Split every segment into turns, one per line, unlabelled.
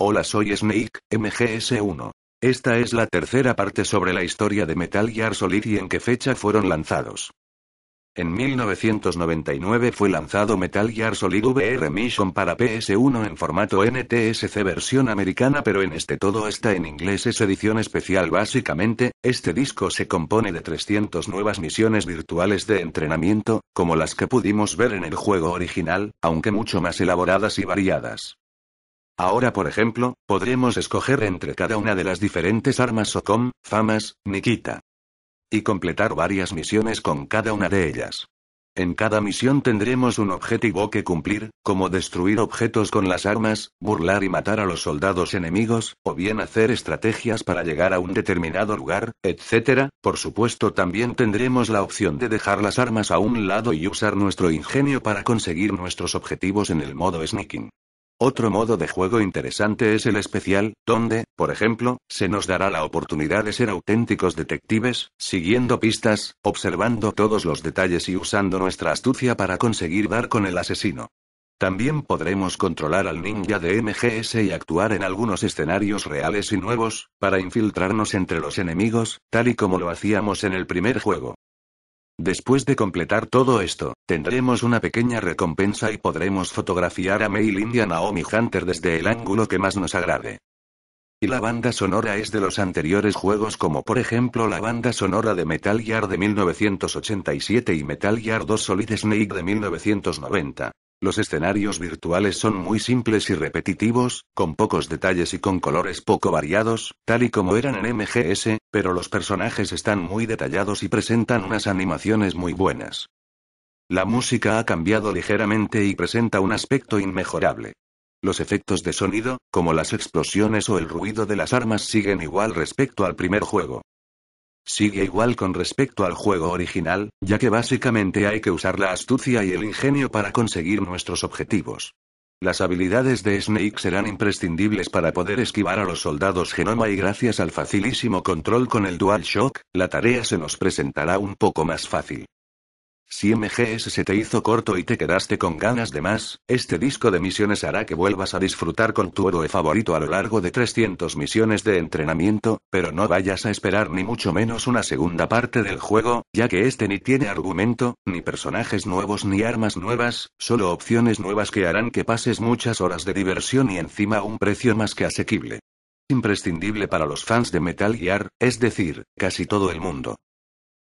Hola soy Snake, MGS1. Esta es la tercera parte sobre la historia de Metal Gear Solid y en qué fecha fueron lanzados. En 1999 fue lanzado Metal Gear Solid VR Mission para PS1 en formato NTSC versión americana, pero en este todo está en inglés es edición especial. Básicamente, este disco se compone de 300 nuevas misiones virtuales de entrenamiento, como las que pudimos ver en el juego original, aunque mucho más elaboradas y variadas. Ahora, por ejemplo, podremos escoger entre cada una de las diferentes armas o famas, Nikita. Y completar varias misiones con cada una de ellas. En cada misión tendremos un objetivo que cumplir, como destruir objetos con las armas, burlar y matar a los soldados enemigos, o bien hacer estrategias para llegar a un determinado lugar, etc. Por supuesto también tendremos la opción de dejar las armas a un lado y usar nuestro ingenio para conseguir nuestros objetivos en el modo sneaking. Otro modo de juego interesante es el especial, donde, por ejemplo, se nos dará la oportunidad de ser auténticos detectives, siguiendo pistas, observando todos los detalles y usando nuestra astucia para conseguir dar con el asesino. También podremos controlar al ninja de MGS y actuar en algunos escenarios reales y nuevos, para infiltrarnos entre los enemigos, tal y como lo hacíamos en el primer juego. Después de completar todo esto, tendremos una pequeña recompensa y podremos fotografiar a Mail India Naomi Hunter desde el ángulo que más nos agrade. Y la banda sonora es de los anteriores juegos como por ejemplo la banda sonora de Metal Gear de 1987 y Metal Gear 2 Solid Snake de 1990. Los escenarios virtuales son muy simples y repetitivos, con pocos detalles y con colores poco variados, tal y como eran en MGS, pero los personajes están muy detallados y presentan unas animaciones muy buenas. La música ha cambiado ligeramente y presenta un aspecto inmejorable. Los efectos de sonido, como las explosiones o el ruido de las armas, siguen igual respecto al primer juego. Sigue igual con respecto al juego original, ya que básicamente hay que usar la astucia y el ingenio para conseguir nuestros objetivos. Las habilidades de Snake serán imprescindibles para poder esquivar a los soldados Genoma y gracias al facilísimo control con el Dual Shock, la tarea se nos presentará un poco más fácil. Si MGS se te hizo corto y te quedaste con ganas de más, este disco de misiones hará que vuelvas a disfrutar con tu héroe favorito a lo largo de 300 misiones de entrenamiento, pero no vayas a esperar ni mucho menos una segunda parte del juego, ya que este ni tiene argumento, ni personajes nuevos ni armas nuevas, solo opciones nuevas que harán que pases muchas horas de diversión y encima un precio más que asequible. Imprescindible para los fans de Metal Gear, es decir, casi todo el mundo.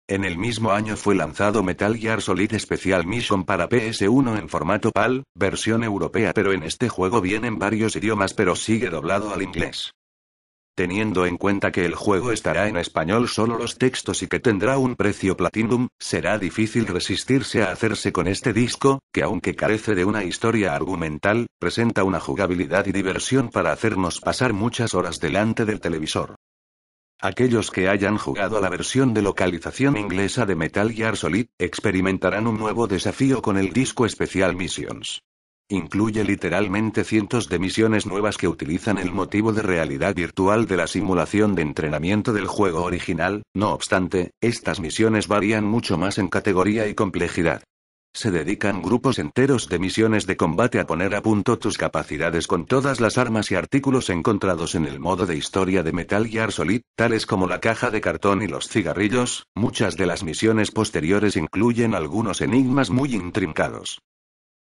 En el mismo año fue lanzado Metal Gear Solid Special Mission para PS1 en formato PAL, versión europea, pero en este juego vienen varios idiomas pero sigue doblado al inglés. Teniendo en cuenta que el juego estará en español solo los textos y que tendrá un precio platinum, será difícil resistirse a hacerse con este disco, que aunque carece de una historia argumental, presenta una jugabilidad y diversión para hacernos pasar muchas horas delante del televisor. Aquellos que hayan jugado la versión de localización inglesa de Metal Gear Solid experimentarán un nuevo desafío con el disco especial Missions. Incluye literalmente cientos de misiones nuevas que utilizan el motivo de realidad virtual de la simulación de entrenamiento del juego original, no obstante, estas misiones varían mucho más en categoría y complejidad. Se dedican grupos enteros de misiones de combate a poner a punto tus capacidades con todas las armas y artículos encontrados en el modo de historia de Metal Gear Solid, tales como la caja de cartón y los cigarrillos. Muchas de las misiones posteriores incluyen algunos enigmas muy intrincados.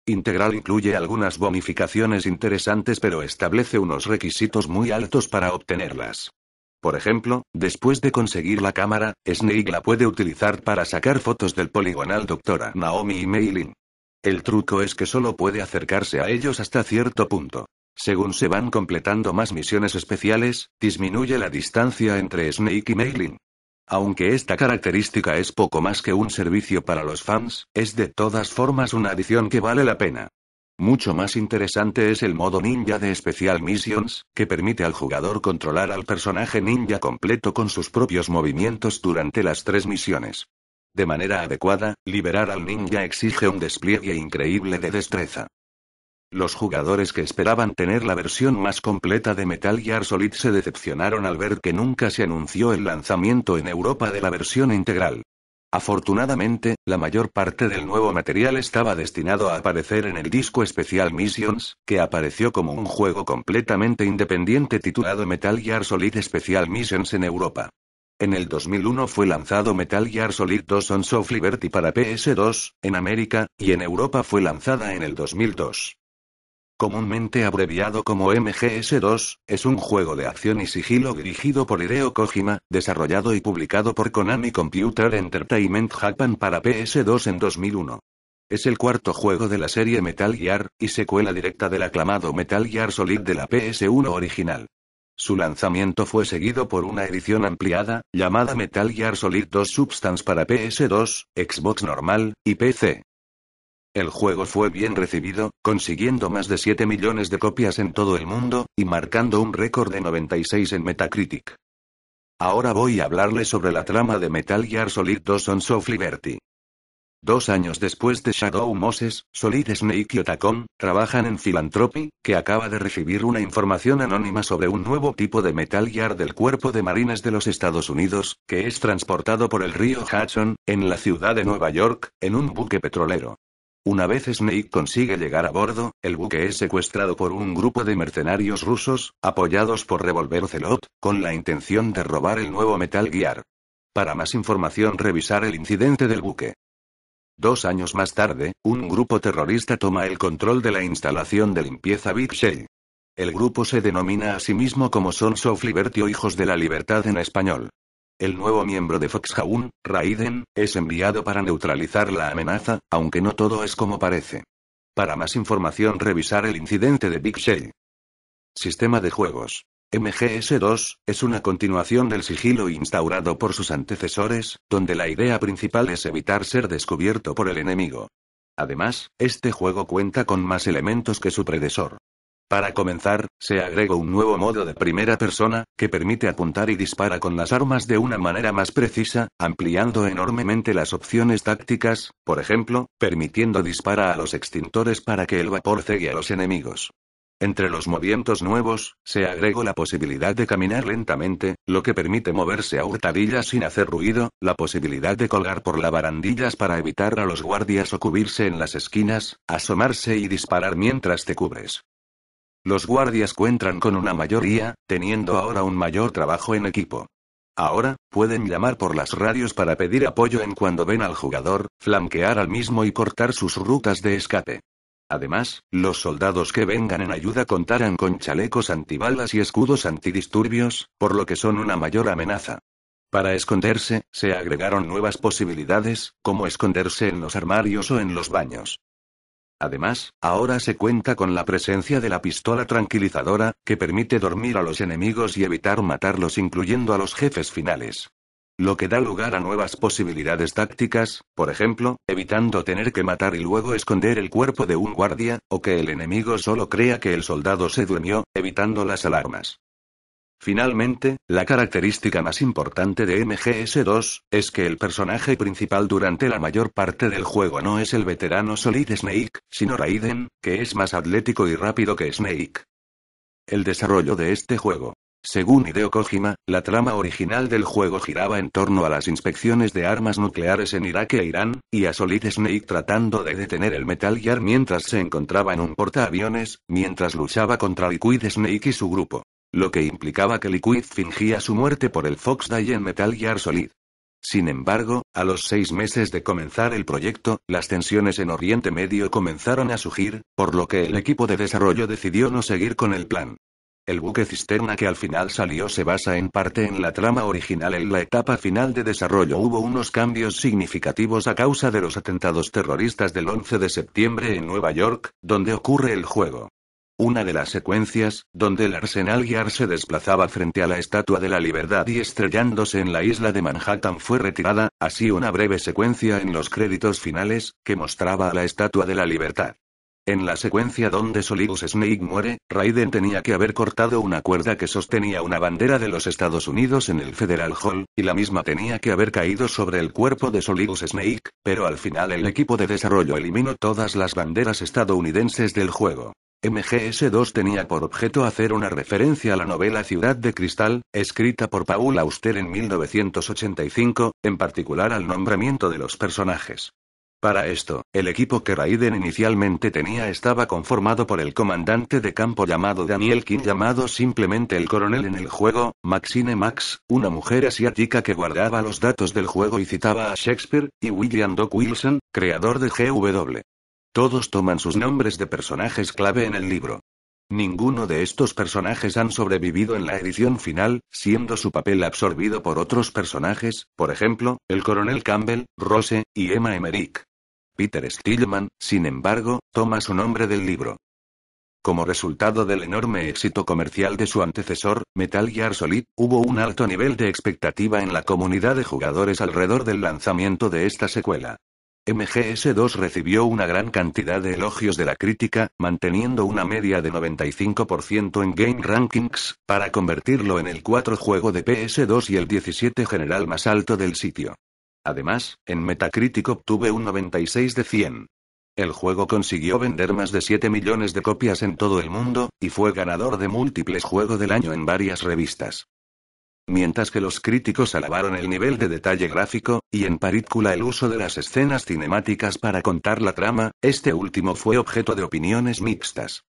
Integral incluye algunas bonificaciones interesantes pero establece unos requisitos muy altos para obtenerlas. Por ejemplo, después de conseguir la cámara, Snake la puede utilizar para sacar fotos del poligonal doctora Naomi y Meilin. El truco es que solo puede acercarse a ellos hasta cierto punto. Según se van completando más misiones especiales, disminuye la distancia entre Snake y Meilin. Aunque esta característica es poco más que un servicio para los fans, es de todas formas una adición que vale la pena. Mucho más interesante es el modo ninja de Special Missions, que permite al jugador controlar al personaje ninja completo con sus propios movimientos durante las tres misiones. De manera adecuada, liberar al ninja exige un despliegue increíble de destreza. Los jugadores que esperaban tener la versión más completa de Metal Gear Solid se decepcionaron al ver que nunca se anunció el lanzamiento en Europa de la versión integral. Afortunadamente, la mayor parte del nuevo material estaba destinado a aparecer en el disco especial Missions, que apareció como un juego completamente independiente titulado Metal Gear Solid Special Missions en Europa. En el 2001 fue lanzado Metal Gear Solid 2 Sons of Liberty para PS2, en América, y en Europa fue lanzada en el 2002 comúnmente abreviado como MGS2, es un juego de acción y sigilo dirigido por Hideo Kojima, desarrollado y publicado por Konami Computer Entertainment Japan para PS2 en 2001. Es el cuarto juego de la serie Metal Gear, y secuela directa del aclamado Metal Gear Solid de la PS1 original. Su lanzamiento fue seguido por una edición ampliada, llamada Metal Gear Solid 2 Substance para PS2, Xbox normal, y PC. El juego fue bien recibido, consiguiendo más de 7 millones de copias en todo el mundo, y marcando un récord de 96 en Metacritic. Ahora voy a hablarles sobre la trama de Metal Gear Solid 2 Sons of Liberty. Dos años después de Shadow Moses, Solid Snake y Otacon trabajan en Philanthropy, que acaba de recibir una información anónima sobre un nuevo tipo de Metal Gear del Cuerpo de Marines de los Estados Unidos, que es transportado por el río Hudson, en la ciudad de Nueva York, en un buque petrolero. Una vez Snake consigue llegar a bordo, el buque es secuestrado por un grupo de mercenarios rusos, apoyados por Revolver Zelot, con la intención de robar el nuevo Metal Gear. Para más información revisar el incidente del buque. Dos años más tarde, un grupo terrorista toma el control de la instalación de limpieza Big Shell. El grupo se denomina a sí mismo como Sons of Liberty o Hijos de la Libertad en español el nuevo miembro de Foxhound, Raiden, es enviado para neutralizar la amenaza, aunque no todo es como parece. Para más información revisar el incidente de Big Shell. Sistema de juegos. MGS2, es una continuación del sigilo instaurado por sus antecesores, donde la idea principal es evitar ser descubierto por el enemigo. Además, este juego cuenta con más elementos que su predecesor. Para comenzar, se agregó un nuevo modo de primera persona, que permite apuntar y dispara con las armas de una manera más precisa, ampliando enormemente las opciones tácticas, por ejemplo, permitiendo disparar a los extintores para que el vapor cegue a los enemigos. Entre los movimientos nuevos, se agregó la posibilidad de caminar lentamente, lo que permite moverse a hurtadillas sin hacer ruido, la posibilidad de colgar por la barandillas para evitar a los guardias o cubrirse en las esquinas, asomarse y disparar mientras te cubres. Los guardias cuentan con una mayoría, teniendo ahora un mayor trabajo en equipo. Ahora, pueden llamar por las radios para pedir apoyo en cuando ven al jugador, flanquear al mismo y cortar sus rutas de escape. Además, los soldados que vengan en ayuda contarán con chalecos antibalas y escudos antidisturbios, por lo que son una mayor amenaza. Para esconderse, se agregaron nuevas posibilidades, como esconderse en los armarios o en los baños. Además, ahora se cuenta con la presencia de la pistola tranquilizadora, que permite dormir a los enemigos y evitar matarlos incluyendo a los jefes finales. Lo que da lugar a nuevas posibilidades tácticas, por ejemplo, evitando tener que matar y luego esconder el cuerpo de un guardia, o que el enemigo solo crea que el soldado se durmió, evitando las alarmas. Finalmente, la característica más importante de MGS2 es que el personaje principal durante la mayor parte del juego no es el veterano Solid Snake, sino Raiden, que es más atlético y rápido que Snake. El desarrollo de este juego. Según Hideo Kojima, la trama original del juego giraba en torno a las inspecciones de armas nucleares en Irak e Irán, y a Solid Snake tratando de detener el Metal Gear mientras se encontraba en un portaaviones, mientras luchaba contra Liquid Snake y su grupo. Lo que implicaba que Liquid fingía su muerte por el Fox Die en Metal Gear Solid. Sin embargo, a los seis meses de comenzar el proyecto, las tensiones en Oriente Medio comenzaron a surgir, por lo que el equipo de desarrollo decidió no seguir con el plan. El buque cisterna que al final salió se basa en parte en la trama original. En la etapa final de desarrollo hubo unos cambios significativos a causa de los atentados terroristas del 11 de septiembre en Nueva York, donde ocurre el juego. Una de las secuencias, donde el Arsenal Guiar se desplazaba frente a la Estatua de la Libertad y estrellándose en la isla de Manhattan fue retirada, así una breve secuencia en los créditos finales, que mostraba a la Estatua de la Libertad. En la secuencia donde Solidus Snake muere, Raiden tenía que haber cortado una cuerda que sostenía una bandera de los Estados Unidos en el Federal Hall, y la misma tenía que haber caído sobre el cuerpo de Solidus Snake, pero al final el equipo de desarrollo eliminó todas las banderas estadounidenses del juego. MGS2 tenía por objeto hacer una referencia a la novela Ciudad de Cristal, escrita por Paul Auster en 1985, en particular al nombramiento de los personajes. Para esto, el equipo que Raiden inicialmente tenía estaba conformado por el comandante de campo llamado Daniel King, llamado simplemente el coronel en el juego, Maxine Max, una mujer asiática que guardaba los datos del juego y citaba a Shakespeare, y William Doc Wilson, creador de GW. Todos toman sus nombres de personajes clave en el libro. Ninguno de estos personajes han sobrevivido en la edición final, siendo su papel absorbido por otros personajes, por ejemplo, el coronel Campbell, Rose, y Emma Emerick. Peter Stillman, sin embargo, toma su nombre del libro. Como resultado del enorme éxito comercial de su antecesor, Metal Gear Solid, hubo un alto nivel de expectativa en la comunidad de jugadores alrededor del lanzamiento de esta secuela. MGS2 recibió una gran cantidad de elogios de la crítica, manteniendo una media de 95% en Game Rankings, para convertirlo en el 4 juego de PS2 y el 17 general más alto del sitio. Además, en Metacritic obtuve un 96 de 100. El juego consiguió vender más de 7 millones de copias en todo el mundo, y fue ganador de múltiples Juego del Año en varias revistas. Mientras que los críticos alabaron el nivel de detalle gráfico, y en parícula el uso de las escenas cinemáticas para contar la trama, este último fue objeto de opiniones mixtas.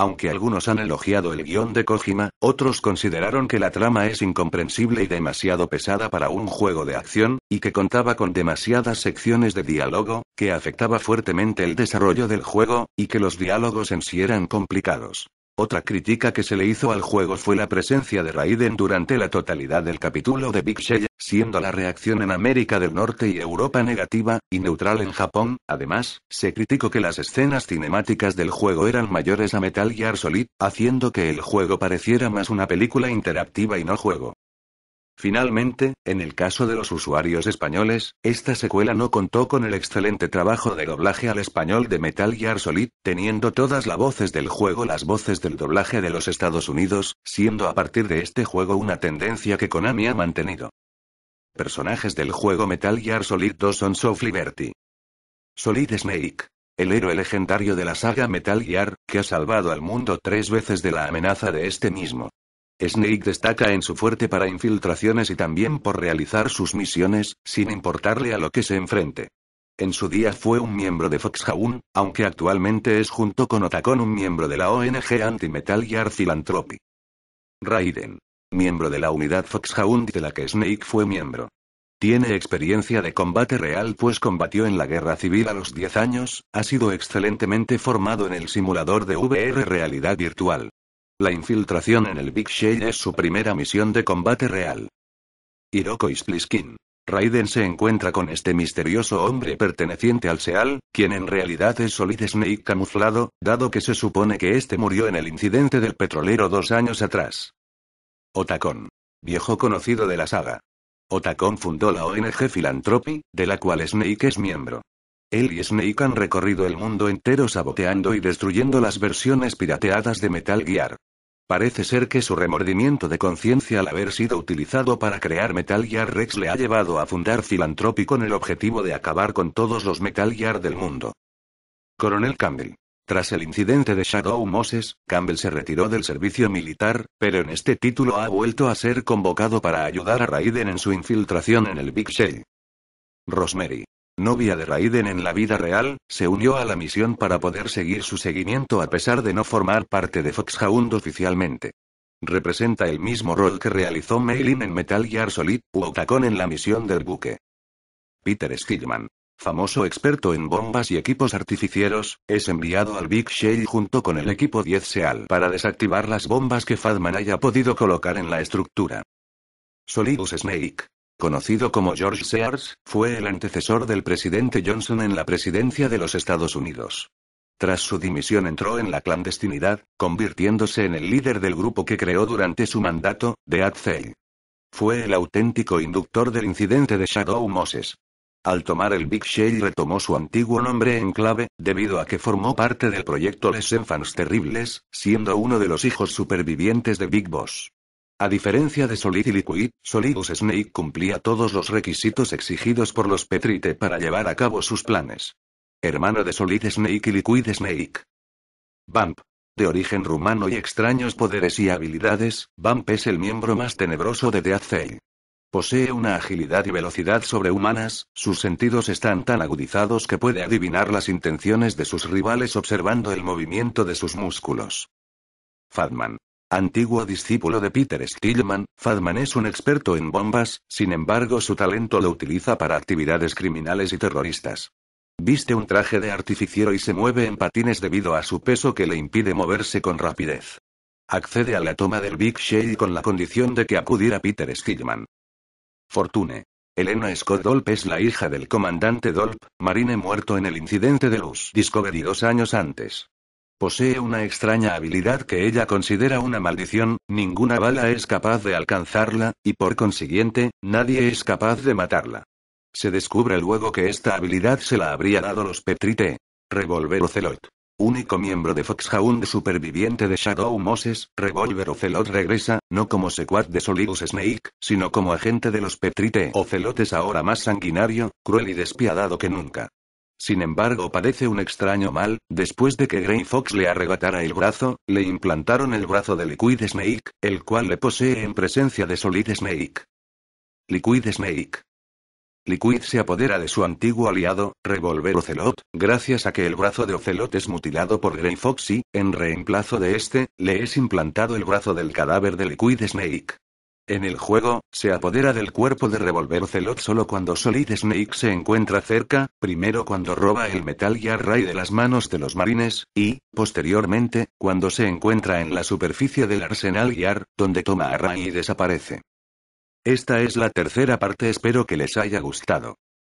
Aunque algunos han elogiado el guión de Kojima, otros consideraron que la trama es incomprensible y demasiado pesada para un juego de acción, y que contaba con demasiadas secciones de diálogo, que afectaba fuertemente el desarrollo del juego, y que los diálogos en sí eran complicados. Otra crítica que se le hizo al juego fue la presencia de Raiden durante la totalidad del capítulo de Big Shell, siendo la reacción en América del Norte y Europa negativa, y neutral en Japón. Además, se criticó que las escenas cinemáticas del juego eran mayores a Metal Gear Solid, haciendo que el juego pareciera más una película interactiva y no juego. Finalmente, en el caso de los usuarios españoles, esta secuela no contó con el excelente trabajo de doblaje al español de Metal Gear Solid, teniendo todas las voces del juego las voces del doblaje de los Estados Unidos, siendo a partir de este juego una tendencia que Konami ha mantenido. Personajes del juego Metal Gear Solid 2 son of Liberty. Solid Snake. El héroe legendario de la saga Metal Gear, que ha salvado al mundo tres veces de la amenaza de este mismo. Snake destaca en su fuerte para infiltraciones y también por realizar sus misiones, sin importarle a lo que se enfrente. En su día fue un miembro de Foxhound, aunque actualmente es junto con Otacon un miembro de la ONG Antimetal metal y Raiden. Miembro de la unidad Foxhound de la que Snake fue miembro. Tiene experiencia de combate real pues combatió en la guerra civil a los 10 años, ha sido excelentemente formado en el simulador de VR realidad virtual. La infiltración en el Big Shell es su primera misión de combate real. Hiroko Spliskin. Raiden se encuentra con este misterioso hombre perteneciente al Seal, quien en realidad es Solid Snake camuflado, dado que se supone que este murió en el incidente del petrolero dos años atrás. Otacon. Viejo conocido de la saga. Otacon fundó la ONG Philanthropy, de la cual Snake es miembro. Él y Snake han recorrido el mundo entero saboteando y destruyendo las versiones pirateadas de Metal Gear. Parece ser que su remordimiento de conciencia al haber sido utilizado para crear Metal Gear Rex le ha llevado a fundar Philanthropy con el objetivo de acabar con todos los Metal Gear del mundo. Coronel Campbell. Tras el incidente de Shadow Moses, Campbell se retiró del servicio militar, pero en este título ha vuelto a ser convocado para ayudar a Raiden en su infiltración en el Big Shell. Rosemary novia de Raiden en la vida real, se unió a la misión para poder seguir su seguimiento a pesar de no formar parte de Foxhound oficialmente. Representa el mismo rol que realizó Mailin en Metal Gear Solid u Otacon en la misión del buque. Peter Skidman. famoso experto en bombas y equipos artificieros, es enviado al Big Shell junto con el equipo 10 SEAL para desactivar las bombas que Fatman haya podido colocar en la estructura. Solidus Snake, conocido como George Sears, fue el antecesor del presidente Johnson en la presidencia de los Estados Unidos. Tras su dimisión entró en la clandestinidad, convirtiéndose en el líder del grupo que creó durante su mandato, The Ad Fue el auténtico inductor del incidente de Shadow Moses. Al tomar el Big Shell retomó su antiguo nombre en clave, debido a que formó parte del proyecto Les Enfants Terribles, siendo uno de los hijos supervivientes de Big Boss. A diferencia de Solid y Liquid, Solidus Snake cumplía todos los requisitos exigidos por los Petrite para llevar a cabo sus planes. Hermano de Solid Snake y Liquid Snake. Vamp. De origen rumano y extraños poderes y habilidades, Vamp es el miembro más tenebroso de Death Posee una agilidad y velocidad sobrehumanas, sus sentidos están tan agudizados que puede adivinar las intenciones de sus rivales observando el movimiento de sus músculos. Fatman. Antiguo discípulo de Peter Stillman, Fadman es un experto en bombas, sin embargo su talento lo utiliza para actividades criminales y terroristas. Viste un traje de artificiero y se mueve en patines debido a su peso que le impide moverse con rapidez. Accede a la toma del Big Shale con la condición de que acudiera Peter Stillman. Fortune. Elena Scott Dolp es la hija del comandante Dolp, marine muerto en el incidente de Luz Discovery dos años antes. Posee una extraña habilidad que ella considera una maldición, ninguna bala es capaz de alcanzarla, y por consiguiente, nadie es capaz de matarla. Se descubre luego que esta habilidad se la habría dado los Petrite. Revolver Ocelot. Único miembro de Foxhound superviviente de Shadow Moses, Revolver Ocelot regresa, no como secuaz de Solidus Snake, sino como agente de los Petrite. Ocelot es ahora más sanguinario, cruel y despiadado que nunca. Sin embargo, padece un extraño mal, después de que Grey Fox le arrebatara el brazo, le implantaron el brazo de Liquid Snake, el cual le posee en presencia de Solid Snake. Liquid Snake. Liquid se apodera de su antiguo aliado, Revolver Ocelot, gracias a que el brazo de Ocelot es mutilado por Grey Fox y, en reemplazo de este, le es implantado el brazo del cadáver de Liquid Snake. En el juego, se apodera del cuerpo de Revolver Zelot solo cuando Solid Snake se encuentra cerca, primero cuando roba el Metal Gear Ray de las manos de los marines, y, posteriormente, cuando se encuentra en la superficie del Arsenal Gear, donde toma a Ray y desaparece. Esta es la tercera parte espero que les haya gustado.